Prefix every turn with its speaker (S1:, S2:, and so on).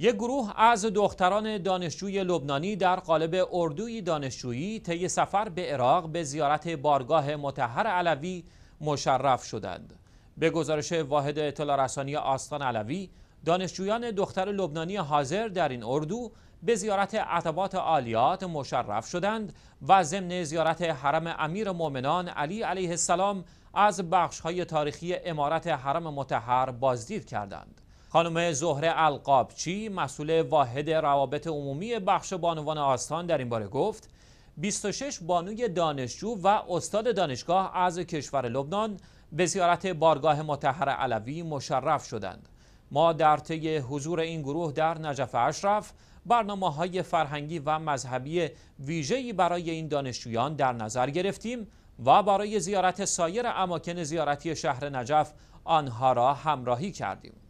S1: یک گروه از دختران دانشجوی لبنانی در قالب اردوی دانشجویی طی سفر به عراق به زیارت بارگاه متحر علوی مشرف شدند. به گزارش واحد اطلاع رسانی آستان علوی، دانشجویان دختر لبنانی حاضر در این اردو به زیارت عتبات عالیات مشرف شدند و ضمن زیارت حرم امیر مؤمنان علی علیه السلام از های تاریخی امارت حرم متحر بازدید کردند. خانم زهره القابچی مسئول واحد روابط عمومی بخش بانوان آستان در این باره گفت 26 بانوی دانشجو و استاد دانشگاه از کشور لبنان به زیارت بارگاه متحر علوی مشرف شدند ما در طی حضور این گروه در نجف اشرف برنامه های فرهنگی و مذهبی ویژه‌ای برای این دانشجویان در نظر گرفتیم و برای زیارت سایر اماکن زیارتی شهر نجف آنها را همراهی کردیم